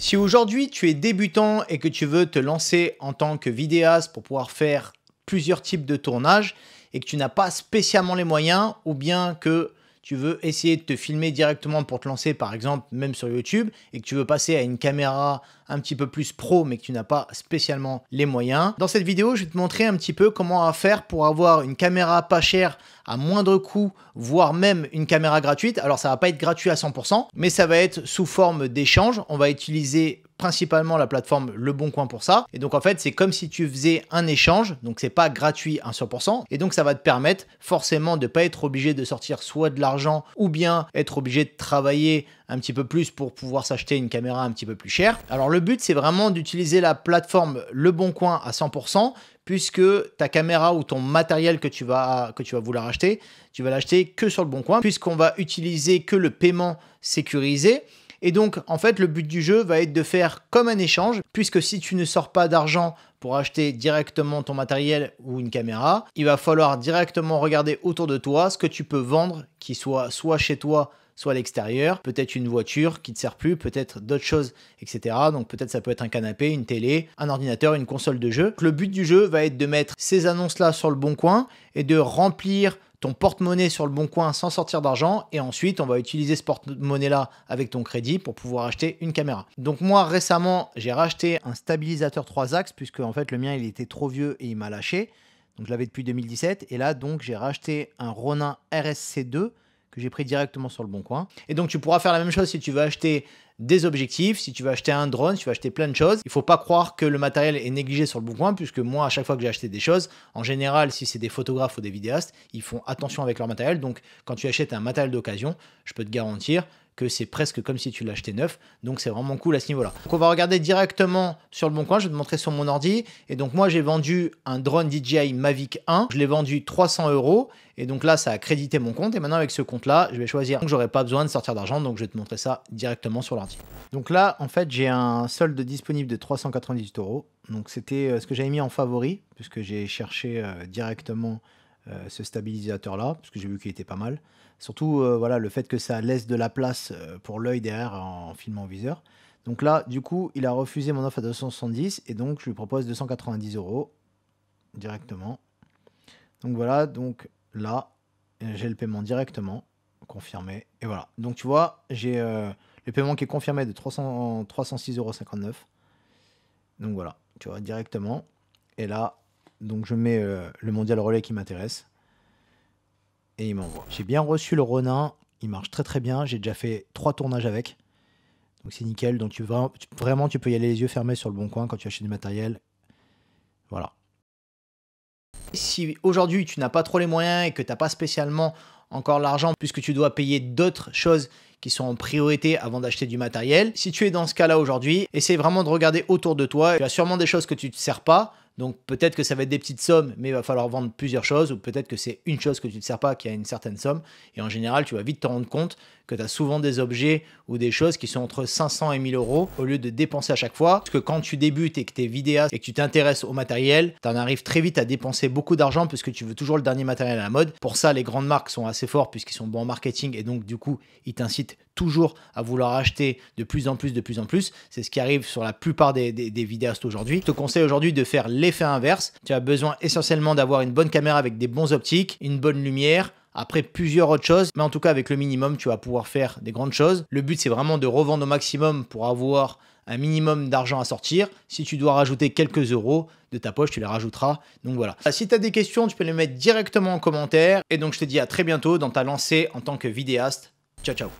Si aujourd'hui tu es débutant et que tu veux te lancer en tant que vidéaste pour pouvoir faire plusieurs types de tournages et que tu n'as pas spécialement les moyens ou bien que tu veux essayer de te filmer directement pour te lancer, par exemple, même sur YouTube, et que tu veux passer à une caméra un petit peu plus pro, mais que tu n'as pas spécialement les moyens. Dans cette vidéo, je vais te montrer un petit peu comment faire pour avoir une caméra pas chère à moindre coût, voire même une caméra gratuite. Alors ça va pas être gratuit à 100%, mais ça va être sous forme d'échange. On va utiliser principalement la plateforme Le Bon Coin pour ça. Et donc en fait, c'est comme si tu faisais un échange, donc c'est pas gratuit à 100%, et donc ça va te permettre forcément de pas être obligé de sortir soit de l'argent ou bien être obligé de travailler un petit peu plus pour pouvoir s'acheter une caméra un petit peu plus chère. Alors le but c'est vraiment d'utiliser la plateforme Le Bon Coin à 100% puisque ta caméra ou ton matériel que tu vas, que tu vas vouloir acheter, tu vas l'acheter que sur le bon coin puisqu'on va utiliser que le paiement sécurisé. Et donc, en fait, le but du jeu va être de faire comme un échange, puisque si tu ne sors pas d'argent pour acheter directement ton matériel ou une caméra, il va falloir directement regarder autour de toi ce que tu peux vendre, qui soit soit chez toi, soit à l'extérieur, peut-être une voiture qui ne te sert plus, peut-être d'autres choses, etc. Donc peut-être ça peut être un canapé, une télé, un ordinateur, une console de jeu. Le but du jeu va être de mettre ces annonces-là sur le bon coin et de remplir ton porte-monnaie sur le bon coin sans sortir d'argent et ensuite on va utiliser ce porte-monnaie là avec ton crédit pour pouvoir acheter une caméra. Donc moi récemment j'ai racheté un stabilisateur 3 axes puisque en fait le mien il était trop vieux et il m'a lâché. Donc je l'avais depuis 2017 et là donc j'ai racheté un Ronin RSC2 j'ai pris directement sur le bon coin. Et donc tu pourras faire la même chose si tu veux acheter des objectifs, si tu veux acheter un drone, si tu veux acheter plein de choses. Il ne faut pas croire que le matériel est négligé sur le bon coin, puisque moi, à chaque fois que j'ai acheté des choses, en général, si c'est des photographes ou des vidéastes, ils font attention avec leur matériel. Donc, quand tu achètes un matériel d'occasion, je peux te garantir que c'est presque comme si tu l'achetais neuf. Donc c'est vraiment cool à ce niveau-là. Donc on va regarder directement sur le bon coin. Je vais te montrer sur mon ordi. Et donc moi j'ai vendu un drone DJI Mavic 1. Je l'ai vendu 300 euros. Et donc là ça a crédité mon compte. Et maintenant avec ce compte-là, je vais choisir. Donc j'aurai pas besoin de sortir d'argent. Donc je vais te montrer ça directement sur l'ordi. Donc là en fait j'ai un solde disponible de 398 euros. Donc c'était euh, ce que j'avais mis en favori puisque j'ai cherché euh, directement euh, ce stabilisateur-là, parce que j'ai vu qu'il était pas mal. Surtout, euh, voilà, le fait que ça laisse de la place euh, pour l'œil derrière en, filmant au viseur. Donc là, du coup, il a refusé mon offre à 270 et donc je lui propose 290 euros directement. Donc voilà, donc là, j'ai le paiement directement confirmé. Et voilà. Donc tu vois, j'ai le paiement qui est confirmé de 306,59 euros. Donc voilà, tu vois, directement. Et là, donc je mets euh, le mondial relais qui m'intéresse. Et il m'envoie. J'ai bien reçu le Ronin. Il marche très très bien. J'ai déjà fait trois tournages avec. Donc c'est nickel. Donc tu, vraiment, tu peux y aller les yeux fermés sur le bon coin quand tu achètes du matériel. Voilà. Si aujourd'hui tu n'as pas trop les moyens et que tu n'as pas spécialement encore l'argent puisque tu dois payer d'autres choses qui sont en priorité avant d'acheter du matériel. Si tu es dans ce cas-là aujourd'hui, essaie vraiment de regarder autour de toi. Tu as sûrement des choses que tu ne te sers pas, donc peut-être que ça va être des petites sommes, mais il va falloir vendre plusieurs choses, ou peut-être que c'est une chose que tu ne sers pas qui a une certaine somme. Et en général, tu vas vite te rendre compte que tu as souvent des objets ou des choses qui sont entre 500 et 1000 euros au lieu de dépenser à chaque fois. Parce que quand tu débutes et que tu es vidéaste et que tu t'intéresses au matériel, tu en arrives très vite à dépenser beaucoup d'argent puisque tu veux toujours le dernier matériel à la mode. Pour ça, les grandes marques sont assez fortes puisqu'ils sont bons en marketing et donc du coup, ils t'incitent toujours à vouloir acheter de plus en plus, de plus en plus. C'est ce qui arrive sur la plupart des, vidéastes aujourd'hui. Je te conseille aujourd'hui de faire l'effet inverse. Tu as besoin essentiellement d'avoir une bonne caméra avec des bons optiques, une bonne lumière, après plusieurs autres choses. Mais en tout cas, avec le minimum, tu vas pouvoir faire des grandes choses. Le but, c'est vraiment de revendre au maximum pour avoir un minimum d'argent à sortir. Si tu dois rajouter quelques euros de ta poche, tu les rajouteras. Donc voilà. Ah, si tu as des questions, tu peux les mettre directement en commentaire. Et donc, je te dis à très bientôt dans ta lancée en tant que vidéaste. Ciao, ciao.